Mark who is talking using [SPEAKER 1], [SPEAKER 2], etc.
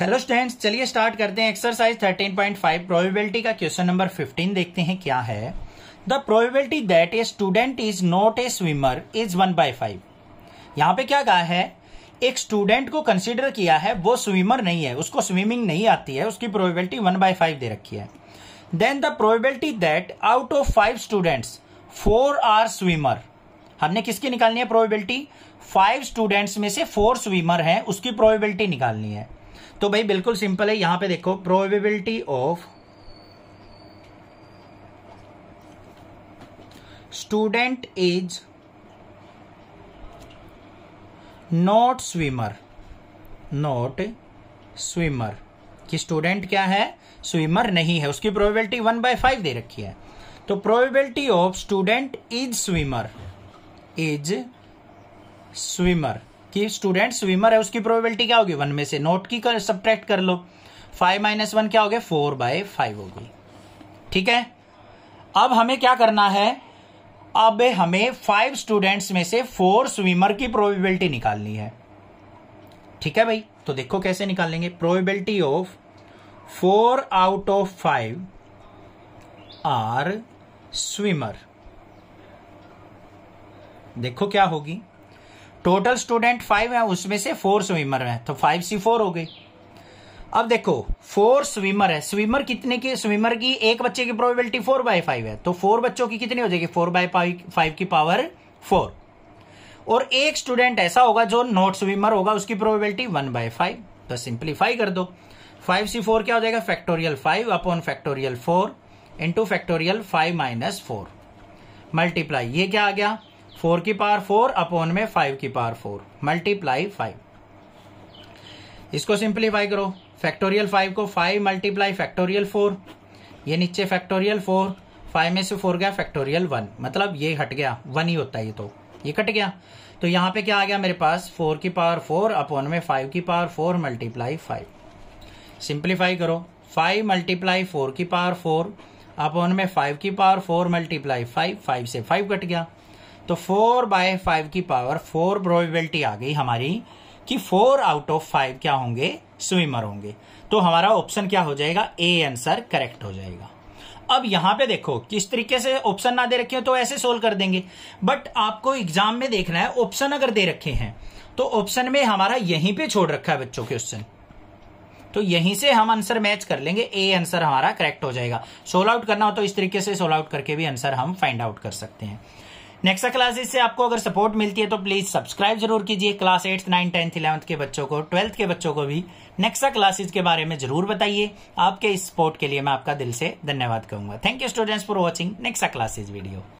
[SPEAKER 1] hello students चलिए start करते हैं एक्सरसाइज 13.5 प्रोबेबिलिटी का क्वेश्चन नंबर 15 देखते हैं क्या है the probability that a student is not a swimmer is one by five यहाँ पे क्या कहा है एक स्टूडेंट को कंसिडर किया है वो स्विमर नहीं है उसको स्विमिंग नहीं आती है उसकी प्रोबेबिलिटी वन बाय फाइव दे रखी है then the probability that out of five students four are swimmer हमने किसकी निकालनी है प्रोबेबिलिटी फाइव स्टूडेंट्स में से फोर स्विमर हैं उसकी प्रोबेबिलिटी निकालनी है तो भाई बिल्कुल सिंपल है यहां पे देखो probability of student is not swimmer not swimmer कि स्टूडेंट क्या है स्विमर नहीं है उसकी प्रोबेबिलिटी वन बाय फाइव दे रखी है तो probability of student is swimmer is swimmer कि स्टूडेंट स्विमर है उसकी प्रोबेबिलिटी क्या होगी वन में से नोट की कर, सब्ट्रैक्ट कर लो फाइव माइनस वन क्या हो गया फोर बाय फाइव होगी ठीक है अब हमें क्या करना है अब हमें फाइव स्टूडेंट्स में से फोर स्विमर की प्रोबेबिलिटी निकालनी है ठीक है भाई तो देखो कैसे निकालेंगे probability of four out of five are swimmer देखो क्या होगी टोटल स्टूडेंट फाइव है उसमें से फोर स्विमर है तो फाइव सी फोर हो गई अब देखो फोर स्विमर है स्विमर कितने की स्विमर की एक बच्चे की प्रोबेबिलिटी फोर बाय फाइव है तो फोर बच्चों की कितनी हो जाएगी फोर बाय फाइव की पावर फोर और एक स्टूडेंट ऐसा होगा जो नॉट स्विमर होगा उसकी प्रोबेबिलिटी वन बाय फाइव तो सिंप्लीफाई कर दो फाइव सी फोर क्या हो जाएगा factorial five upon factorial four into factorial five minus four multiply ये क्या आ गया फोर की पावर फोर अपॉन में फाइव की पावर फोर मल्टीप्लाई फाइव इसको सिंप्लीफाई करो फैक्टोरियल फाइव को फाइव मल्टीप्लाई फैक्टोरियल फोर ये नीचे फैक्टोरियल फोर फाइव में से फोर गया फैक्टोरियल वन मतलब ये हट गया वन ही होता है ये तो ये कट गया तो यहाँ पे क्या आ गया मेरे पास फोर की पावर फोर अपॉन में फाइव की power four multiply five simplify करो फाइव मल्टीप्लाई फोर की पावर फोर अपॉन में फाइव की power four multiply five five से फाइव कट गया तो फोर बाय फाइव की पावर फोर प्रोबेबिलिटी आ गई हमारी कि फोर आउट ऑफ फाइव क्या होंगे स्विमर होंगे तो हमारा ऑप्शन क्या हो जाएगा ए आंसर करेक्ट हो जाएगा अब यहां पे देखो किस तरीके से ऑप्शन ना दे रखे हो तो ऐसे सोल्व कर देंगे बट आपको एग्जाम में देखना है ऑप्शन अगर दे रखे हैं तो ऑप्शन में हमारा यहीं पे छोड़ रखा है बच्चों क्वेश्चन तो यहीं से हम आंसर मैच कर लेंगे ए आंसर हमारा करेक्ट हो जाएगा सोल आउट करना हो तो इस तरीके से सोल आउट करके भी आंसर हम फाइंड आउट कर सकते हैं नेक्स्टा क्लासेस से आपको अगर सपोर्ट मिलती है तो प्लीज सब्सक्राइब जरूर कीजिए class eighth nine tenth eleventh के बच्चों को ट्वेल्थ के बच्चों को भी नेक्सा क्लासेस के बारे में जरूर बताइए आपके इस सपोर्ट के लिए मैं आपका दिल से धन्यवाद कहूंगा thank you students for watching Nexa classes video